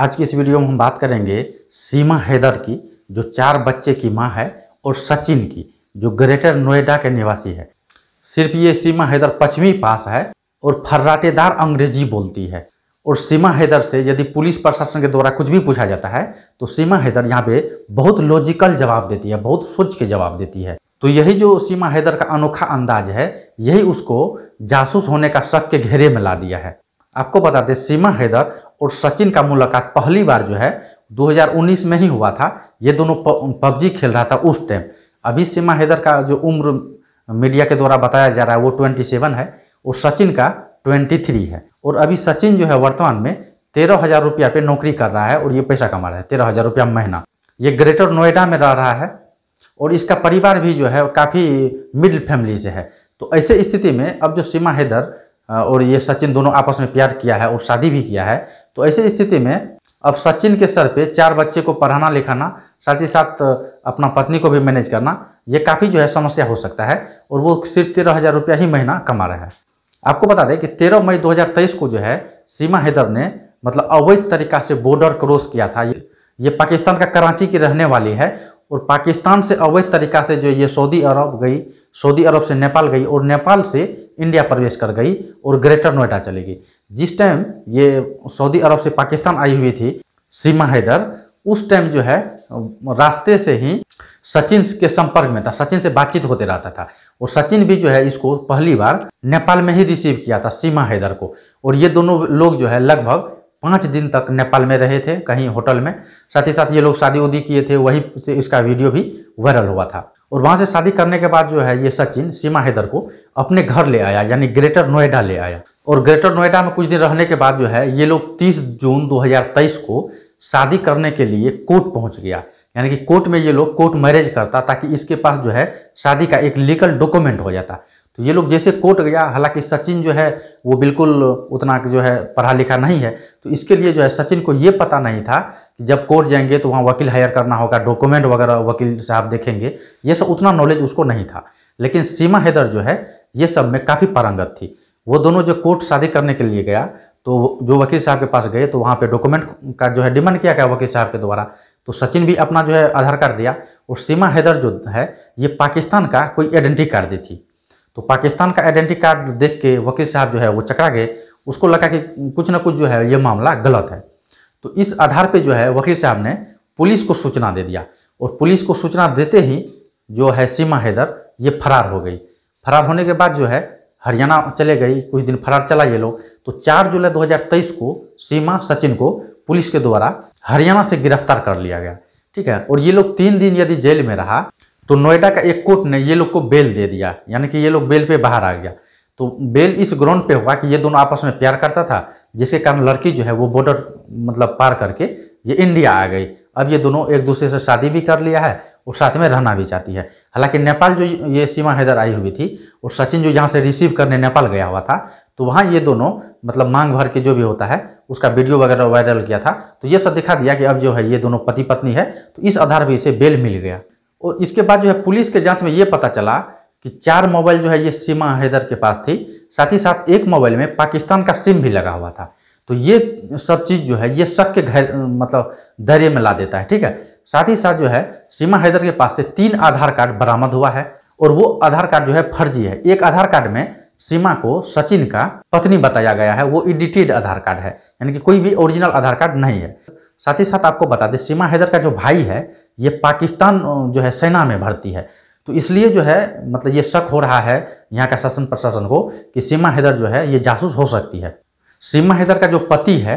आज की इस वीडियो में हम बात करेंगे सीमा हैदर की जो चार बच्चे की माँ है और सचिन की जो ग्रेटर नोएडा के निवासी है सिर्फ ये सीमा हैदर पश्चिमी पास है और फर्राटेदार अंग्रेजी बोलती है और सीमा हैदर से यदि पुलिस प्रशासन के द्वारा कुछ भी पूछा जाता है तो सीमा हैदर यहाँ पे बहुत लॉजिकल जवाब देती है बहुत सोच के जवाब देती है तो यही जो सीमा हैदर का अनोखा अंदाज है यही उसको जासूस होने का शक के घेरे में ला दिया है आपको बता दें सीमा हैदर और सचिन का मुलाकात पहली बार जो है 2019 में ही हुआ था ये दोनों पबजी खेल रहा था उस टाइम अभी सीमा हैदर का जो उम्र मीडिया के द्वारा बताया जा रहा है वो 27 है और सचिन का 23 है और अभी सचिन जो है वर्तमान में तेरह हज़ार रुपया पे नौकरी कर रहा है और ये पैसा कमा रहा है तेरह हज़ार रुपया महीना ये ग्रेटर नोएडा में रह रहा है और इसका परिवार भी जो है काफ़ी मिडिल फैमिली से है तो ऐसे स्थिति में अब जो सीमा हैदर और ये सचिन दोनों आपस में प्यार किया है और शादी भी किया है तो ऐसी स्थिति में अब सचिन के सर पे चार बच्चे को पढ़ाना लिखाना साथ ही साथ अपना पत्नी को भी मैनेज करना ये काफ़ी जो है समस्या हो सकता है और वो सिर्फ तेरह हज़ार रुपया ही महीना कमा रहा है आपको बता दें कि 13 मई 2023 को जो है सीमा हैदर ने मतलब अवैध तरीका से बॉर्डर क्रॉस किया था ये, ये पाकिस्तान का कराची की रहने वाली है और पाकिस्तान से अवैध तरीका से जो ये सऊदी अरब गई सऊदी अरब से नेपाल गई और नेपाल से इंडिया प्रवेश कर गई और ग्रेटर नोएडा चली गई जिस टाइम ये सऊदी अरब से पाकिस्तान आई हुई थी सीमा हैदर उस टाइम जो है रास्ते से ही सचिन के संपर्क में था सचिन से बातचीत होते रहता था और सचिन भी जो है इसको पहली बार नेपाल में ही रिसीव किया था सीमा हैदर को और ये दोनों लोग जो है लगभग पाँच दिन तक नेपाल में रहे थे कहीं होटल में साथ ही साथ ये लोग शादी उदी किए थे वहीं से इसका वीडियो भी वायरल हुआ था और वहाँ से शादी करने के बाद जो है ये सचिन सीमा हैदर को अपने घर ले आया यानी ग्रेटर नोएडा ले आया और ग्रेटर नोएडा में कुछ दिन रहने के बाद जो है ये लोग 30 जून 2023 को शादी करने के लिए कोर्ट पहुंच गया यानी कि कोर्ट में ये लोग कोर्ट मैरिज करता ताकि इसके पास जो है शादी का एक लीगल डॉक्यूमेंट हो जाता तो ये लोग जैसे कोर्ट गया हालांकि सचिन जो है वो बिल्कुल उतना जो है पढ़ा लिखा नहीं है तो इसके लिए जो है सचिन को ये पता नहीं था कि जब कोर्ट जाएंगे तो वहाँ वकील हायर करना होगा डॉक्यूमेंट वगैरह वकील साहब देखेंगे ये सब उतना नॉलेज उसको नहीं था लेकिन सीमा हैदर जो है ये सब में काफ़ी पारंगत थी वो दोनों जो कोर्ट शादी करने के लिए गया तो जो वकील साहब के पास गए तो वहाँ पे डॉक्यूमेंट का जो है डिमांड किया गया वकील साहब के द्वारा तो सचिन भी अपना जो है आधार कार्ड दिया और सीमा हैदर जो है ये पाकिस्तान का कोई आइडेंटिटी कार्ड दी थी तो पाकिस्तान का आइडेंटिटी कार्ड देख के वकील साहब जो है वो चकरा गए उसको लगा कि कुछ ना कुछ जो है ये मामला गलत है तो इस आधार पे जो है वकील साहब ने पुलिस को सूचना दे दिया और पुलिस को सूचना देते ही जो है सीमा हैदर ये फरार हो गई फरार होने के बाद जो है हरियाणा चले गई कुछ दिन फरार चला ये लोग तो 4 जुलाई 2023 को सीमा सचिन को पुलिस के द्वारा हरियाणा से गिरफ्तार कर लिया गया ठीक है और ये लोग तीन दिन यदि जेल में रहा तो नोएडा का एक कोर्ट ने ये लोग को बेल दे दिया यानी कि ये लोग बेल पे बाहर आ गया तो बेल इस ग्राउंड पे हुआ कि ये दोनों आपस में प्यार करता था जिसके कारण लड़की जो है वो बॉर्डर मतलब पार करके ये इंडिया आ गई अब ये दोनों एक दूसरे से शादी भी कर लिया है और साथ में रहना भी चाहती है हालांकि नेपाल जो ये सीमा हैदर आई हुई थी और सचिन जो यहाँ से रिसीव करने नेपाल गया हुआ था तो वहाँ ये दोनों मतलब मांग भर के जो भी होता है उसका वीडियो वगैरह वायरल किया था तो ये सब दिखा दिया कि अब जो है ये दोनों पति पत्नी है तो इस आधार पर इसे बेल मिल गया और इसके बाद जो है पुलिस के जाँच में ये पता चला कि चार मोबाइल जो है ये सीमा हैदर के पास थी साथ ही साथ एक मोबाइल में पाकिस्तान का सिम भी लगा हुआ था तो ये सब चीज़ जो है ये शक के घर मतलब धैर्य में ला देता है ठीक है साथ ही साथ जो है सीमा हैदर के पास से तीन आधार कार्ड बरामद हुआ है और वो आधार कार्ड जो है फर्जी है एक आधार कार्ड में सीमा को सचिन का पत्नी बताया गया है वो एडिटेड आधार कार्ड है यानी कि कोई भी ओरिजिनल आधार कार्ड नहीं है साथ ही साथ आपको बता दें सीमा हैदर का जो भाई है ये पाकिस्तान जो है सेना में भर्ती है तो इसलिए जो है मतलब ये शक हो रहा है यहाँ का शासन प्रशासन को कि सीमा हैदर जो है ये जासूस हो सकती है सीमा हैदर का जो पति है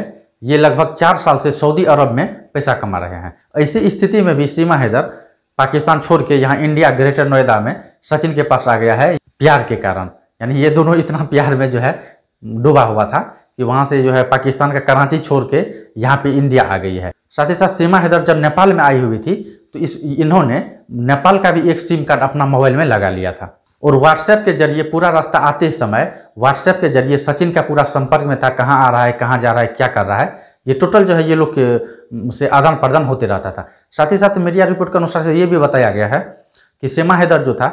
ये लगभग चार साल से सऊदी अरब में पैसा कमा रहे हैं ऐसी स्थिति में भी सीमा हैदर पाकिस्तान छोड़ के यहाँ इंडिया ग्रेटर नोएडा में सचिन के पास आ गया है प्यार के कारण यानी ये दोनों इतना प्यार में जो है डूबा हुआ था कि वहाँ से जो है पाकिस्तान का कराची छोड़ के यहाँ पे इंडिया आ गई है साथ ही साथ सीमा हैदर जब नेपाल में आई हुई थी तो इस इन्होंने नेपाल का भी एक सिम कार्ड अपना मोबाइल में लगा लिया था और व्हाट्सएप के जरिए पूरा रास्ता आते समय व्हाट्सएप के जरिए सचिन का पूरा संपर्क में था कहाँ आ रहा है कहाँ जा रहा है क्या कर रहा है ये टोटल जो है ये लोग से आदान प्रदान होते रहता था साथ ही साथ मीडिया रिपोर्ट के अनुसार से ये भी बताया गया है कि सेमा हैदर जो था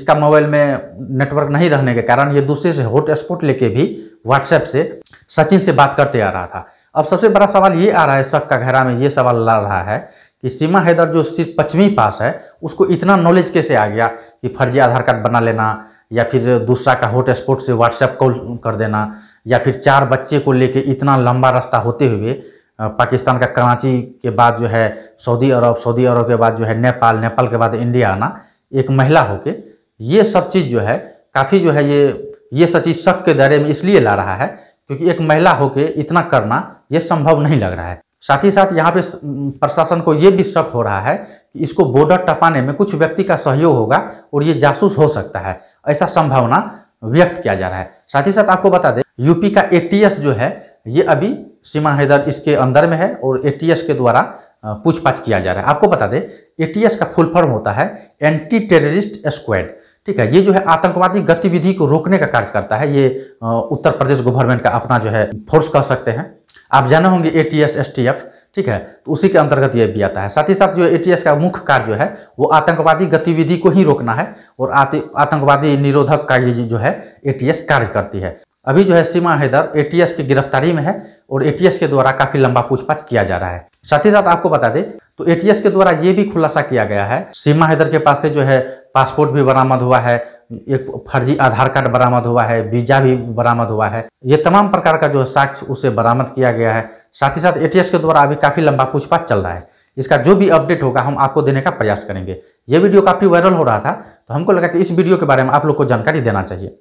इसका मोबाइल में नेटवर्क नहीं रहने के कारण ये दूसरे से हॉटस्पॉट लेके भी व्हाट्सएप से सचिन से बात करते आ रहा था अब सबसे बड़ा सवाल ये आ रहा है शक का घेरा में ये सवाल ला रहा है कि सीमा हैदर जो सिर्फ पश्चिमी पास है उसको इतना नॉलेज कैसे आ गया कि फर्जी आधार कार्ड बना लेना या फिर दूसरा का हॉटस्पॉट से व्हाट्सएप कॉल कर देना या फिर चार बच्चे को लेके इतना लंबा रास्ता होते हुए पाकिस्तान का कराची के बाद जो है सऊदी अरब सऊदी अरब के बाद जो है नेपाल नेपाल के बाद इंडिया आना एक महिला होके ये सब चीज़ जो है काफ़ी जो है ये ये सब चीज़ सब के दायरे में इसलिए ला रहा है क्योंकि एक महिला होके इतना करना ये संभव नहीं लग रहा है साथ ही साथ यहाँ पे प्रशासन को ये भी शक हो रहा है कि इसको बॉर्डर टपाने में कुछ व्यक्ति का सहयोग होगा और ये जासूस हो सकता है ऐसा संभावना व्यक्त किया जा रहा है साथ ही साथ आपको बता दें यूपी का एटीएस जो है ये अभी सीमा हैदर इसके अंदर में है और एटीएस के द्वारा पूछपाछ किया जा रहा है आपको बता दें एटीएस का फुल फॉर्म होता है एंटी टेररिस्ट स्क्वाड ठीक है ये जो है आतंकवादी गतिविधि को रोकने का कार्य करता है ये उत्तर प्रदेश गवर्नमेंट का अपना जो है फोर्स कह सकते हैं आप जाना होंगे A T S S T F ठीक है तो उसी के अंतर्गत यह भी आता है साथ ही साथ जो ए टी एस का मुख्य कार्य जो है वो आतंकवादी गतिविधि को ही रोकना है और आतंकवादी निरोधक कार्य जो है ए टी एस कार्य करती है अभी जो है सीमा हैदर एस की गिरफ्तारी में है और एस के द्वारा काफी लंबा पूछपाछ किया जा रहा है साथ ही साथ आपको बता दें तो एस के द्वारा ये भी खुलासा किया गया है सीमा हैदर के पास से जो है पासपोर्ट भी बरामद हुआ है एक फर्जी आधार कार्ड बरामद हुआ है वीजा भी बरामद हुआ है ये तमाम प्रकार का जो है साक्ष्य उसे बरामद किया गया है साथ ही साथ एटीएस के द्वारा अभी काफ़ी लंबा पूछपाछ चल रहा है इसका जो भी अपडेट होगा हम आपको देने का प्रयास करेंगे ये वीडियो काफ़ी वायरल हो रहा था तो हमको लगा कि इस वीडियो के बारे में आप लोग को जानकारी देना चाहिए